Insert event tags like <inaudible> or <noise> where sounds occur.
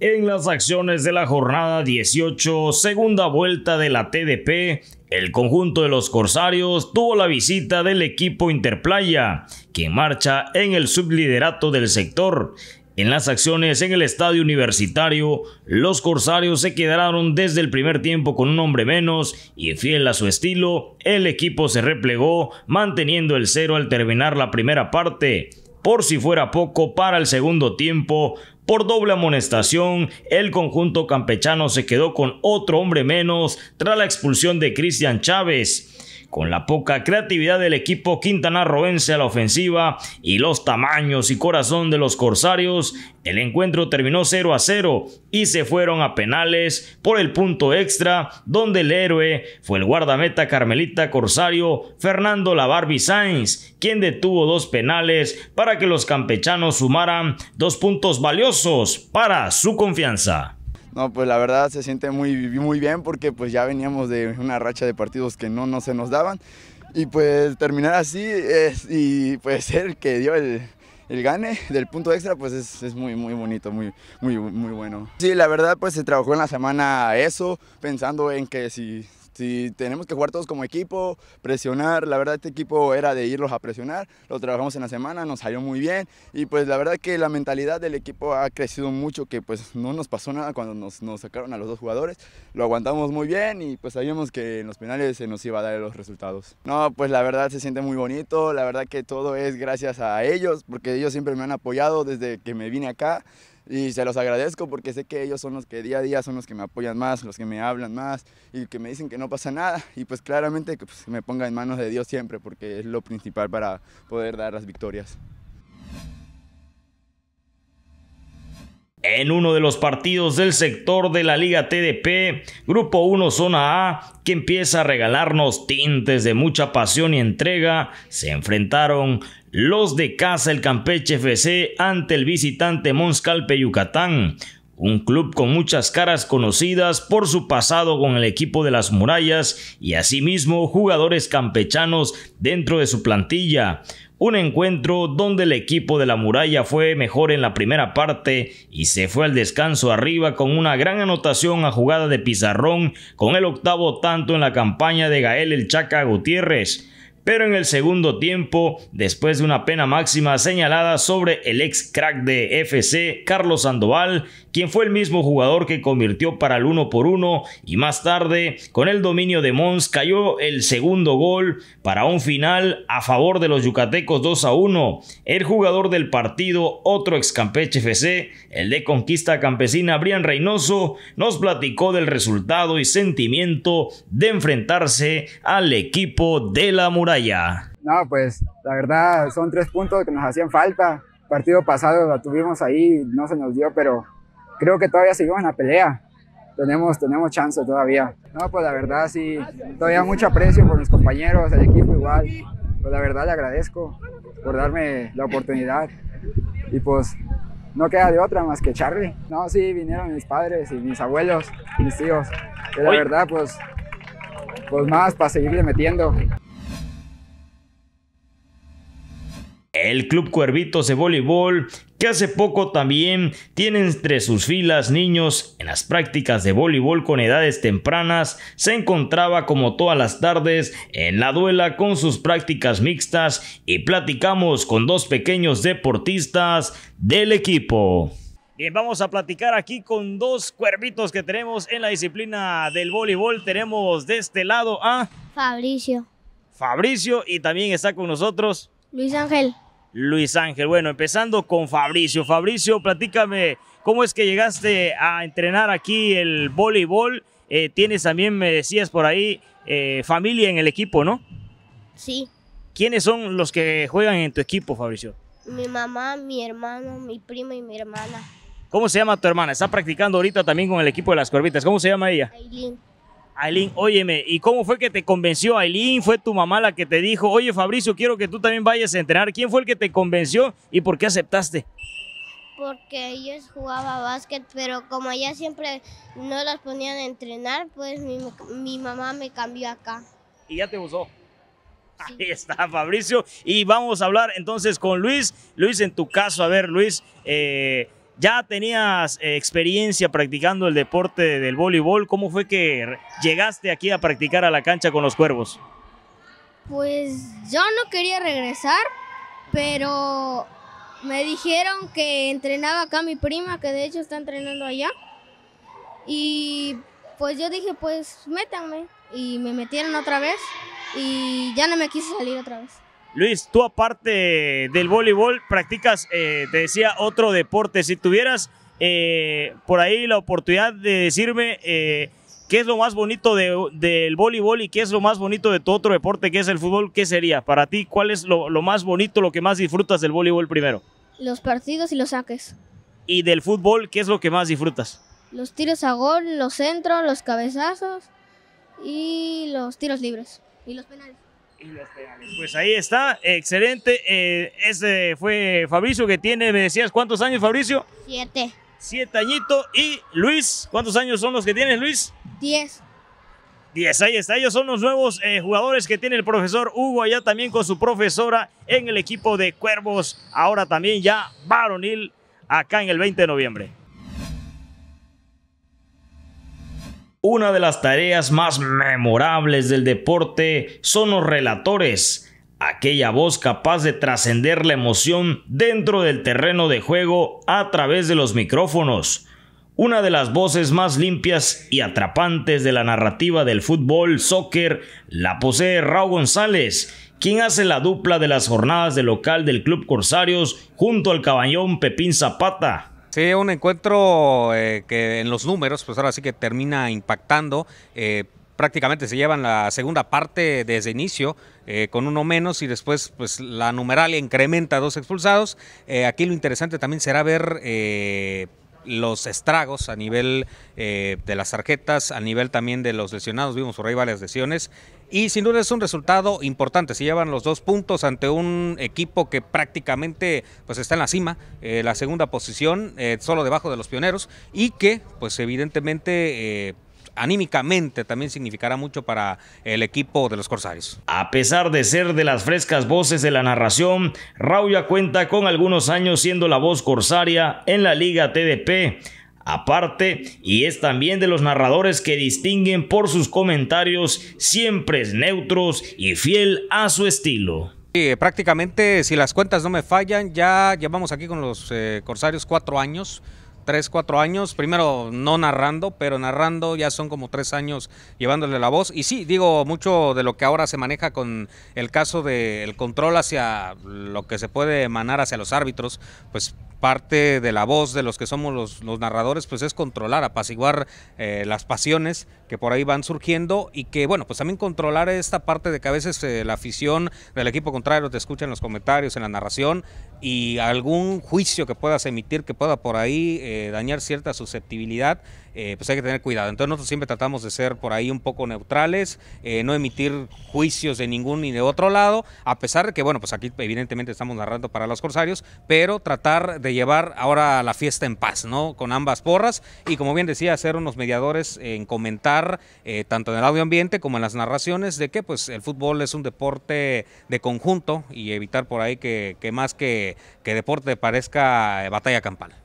En las acciones de la jornada 18, segunda vuelta de la TDP, el conjunto de los Corsarios tuvo la visita del equipo Interplaya, que marcha en el subliderato del sector. En las acciones en el estadio universitario, los Corsarios se quedaron desde el primer tiempo con un hombre menos y fiel a su estilo, el equipo se replegó manteniendo el cero al terminar la primera parte. Por si fuera poco, para el segundo tiempo, por doble amonestación, el conjunto campechano se quedó con otro hombre menos tras la expulsión de Cristian Chávez con la poca creatividad del equipo quintanarroense a la ofensiva y los tamaños y corazón de los corsarios, el encuentro terminó 0 a 0 y se fueron a penales por el punto extra, donde el héroe fue el guardameta carmelita corsario Fernando Labarbi Sainz, quien detuvo dos penales para que los campechanos sumaran dos puntos valiosos para su confianza. No, pues la verdad se siente muy, muy bien porque pues ya veníamos de una racha de partidos que no, no se nos daban y pues terminar así y pues <laughs> ser que dio el, el gane del punto extra pues es, muy muy bonito, muy, muy muy bueno. Sí, la verdad pues se trabajó en la semana eso, pensando en que si, si tenemos que jugar todos como equipo, presionar, la verdad este equipo era de irlos a presionar, lo trabajamos en la semana, nos salió muy bien y pues la verdad que la mentalidad del equipo ha crecido mucho, que pues no nos pasó nada cuando nos, nos sacaron a los dos jugadores, lo aguantamos muy bien y pues sabíamos que en los penales se nos iba a dar los resultados. No, pues la verdad se siente muy bonito, la verdad que todo es gracias a ellos, porque ellos siempre me han apoyado desde que me vine acá. Y se los agradezco porque sé que ellos son los que día a día son los que me apoyan más, los que me hablan más y que me dicen que no pasa nada. Y pues claramente que pues, me ponga en manos de Dios siempre porque es lo principal para poder dar las victorias. En uno de los partidos del sector de la Liga TDP, Grupo 1 Zona A, que empieza a regalarnos tintes de mucha pasión y entrega, se enfrentaron los de casa el Campeche FC ante el visitante Monscalpe Yucatán, un club con muchas caras conocidas por su pasado con el equipo de las murallas y asimismo jugadores campechanos dentro de su plantilla. Un encuentro donde el equipo de la muralla fue mejor en la primera parte y se fue al descanso arriba con una gran anotación a jugada de pizarrón con el octavo tanto en la campaña de Gael el Chaca Gutiérrez pero en el segundo tiempo, después de una pena máxima señalada sobre el ex crack de FC, Carlos Sandoval, quien fue el mismo jugador que convirtió para el 1 por 1 y más tarde, con el dominio de Mons, cayó el segundo gol para un final a favor de los yucatecos 2 a 1. El jugador del partido, otro ex Campeche FC, el de Conquista Campesina Brian Reynoso, nos platicó del resultado y sentimiento de enfrentarse al equipo de la muralla ya? No, pues la verdad son tres puntos que nos hacían falta. Partido pasado la tuvimos ahí, no se nos dio, pero creo que todavía seguimos en la pelea. Tenemos, tenemos chance todavía. No, pues la verdad sí, todavía mucho aprecio por mis compañeros, el equipo igual. Pues la verdad le agradezco por darme la oportunidad. Y pues no queda de otra más que echarle. No, sí, vinieron mis padres y mis abuelos, mis tíos. la verdad, pues, pues más para seguirle metiendo. el Club Cuervitos de Voleibol, que hace poco también tiene entre sus filas niños en las prácticas de voleibol con edades tempranas, se encontraba como todas las tardes en la duela con sus prácticas mixtas y platicamos con dos pequeños deportistas del equipo. Bien, vamos a platicar aquí con dos cuervitos que tenemos en la disciplina del voleibol. Tenemos de este lado a... Fabricio. Fabricio y también está con nosotros... Luis Ángel. Luis Ángel. Bueno, empezando con Fabricio. Fabricio, platícame cómo es que llegaste a entrenar aquí el voleibol. Eh, tienes también, me decías por ahí, eh, familia en el equipo, ¿no? Sí. ¿Quiénes son los que juegan en tu equipo, Fabricio? Mi mamá, mi hermano, mi prima y mi hermana. ¿Cómo se llama tu hermana? Está practicando ahorita también con el equipo de las Corbitas. ¿Cómo se llama ella? Aileen. Aileen, óyeme, ¿y cómo fue que te convenció Aileen? ¿Fue tu mamá la que te dijo, oye Fabricio, quiero que tú también vayas a entrenar? ¿Quién fue el que te convenció y por qué aceptaste? Porque ellos jugaba básquet, pero como ella siempre no las ponían a entrenar, pues mi, mamá me cambió acá. ¿Y ya te gustó? Ahí está, Fabricio. Y vamos a hablar entonces con Luis. Luis, en tu caso, a ver, Luis, eh, ya tenías eh, experiencia practicando el deporte del voleibol. ¿Cómo fue que llegaste aquí a practicar a la cancha con los cuervos? Pues yo no quería regresar, pero me dijeron que entrenaba acá mi prima, que de hecho está entrenando allá. Y pues yo dije, pues métanme. Y me metieron otra vez y ya no me quise salir otra vez. Luis, tú aparte del voleibol, practicas, eh, te decía, otro deporte. Si tuvieras eh, por ahí la oportunidad de decirme eh, qué es lo más bonito del voleibol y qué es lo más bonito de tu otro deporte, que es el fútbol, ¿qué sería? Para ti, ¿cuál es lo más bonito, lo que más disfrutas del voleibol primero? Los partidos y los saques. ¿Y del fútbol, qué es lo que más disfrutas? Los tiros a gol, los centros, los cabezazos y los tiros libres y los penales. Pues ahí está, excelente. Eh, ese fue Fabricio que tiene, me decías, ¿cuántos años Fabricio? Siete. Siete añitos. Y Luis, ¿cuántos años son los que tienes Luis? Diez. 10. Ahí está, ellos son los nuevos eh, jugadores que tiene el profesor Hugo allá también con su profesora en el equipo de Cuervos, ahora también ya varonil acá en el 20 de noviembre. Una de las tareas más memorables del deporte son los relatores, aquella voz capaz de trascender la emoción dentro del terreno de juego a través de los micrófonos. Una de las voces más limpias y atrapantes de la narrativa del fútbol, soccer, la posee Raúl González, quien hace la dupla de las jornadas de local del Club Corsarios junto al cabañón Pepín Zapata. Sí, un encuentro eh, que en los números, pues ahora sí que termina impactando. Eh, prácticamente se llevan la segunda parte desde inicio, eh, con uno menos y después pues la numeral incrementa dos expulsados. aquí lo interesante también será ver los estragos a nivel eh, de las tarjetas, a nivel también de los lesionados, vimos por ahí varias lesiones. Y sin duda es un resultado importante, se llevan los dos puntos ante un equipo que prácticamente pues está en la cima, eh, la segunda posición, eh, solo debajo de los pioneros, y que pues evidentemente anímicamente también significará mucho para el equipo de los Corsarios. A pesar de ser de las frescas voces de la narración, Rauya cuenta con algunos años siendo la voz corsaria en la Liga TDP. Aparte, y es también de los narradores que distinguen por sus comentarios siempre neutros y fiel a su estilo. prácticamente, si las cuentas no me fallan, ya llevamos aquí con los eh, Corsarios cuatro años tres, cuatro años, primero no narrando, pero narrando ya son como tres años llevándole la voz. Y sí, digo, mucho de lo que ahora se maneja con el caso del control hacia lo que se puede emanar hacia los árbitros, pues parte de la voz de los que somos los, narradores, pues es controlar, apaciguar eh, las pasiones que por ahí van surgiendo y que, bueno, pues también controlar esta parte de que a veces eh, la afición del equipo contrario te escucha en los comentarios, en la narración y algún juicio que puedas emitir que pueda por ahí eh, dañar cierta susceptibilidad, pues hay que tener cuidado. Entonces nosotros siempre tratamos de ser por ahí un poco neutrales, no emitir juicios de ningún ni de otro lado, a pesar de que, bueno, pues aquí evidentemente estamos narrando para los corsarios, pero tratar de llevar ahora la fiesta en paz, ¿no? Con ambas porras y como bien decía, ser unos mediadores en comentar eh, tanto en el audio ambiente como en las narraciones de que pues el fútbol es un deporte de conjunto y evitar por ahí que, más que, que deporte parezca eh, batalla campana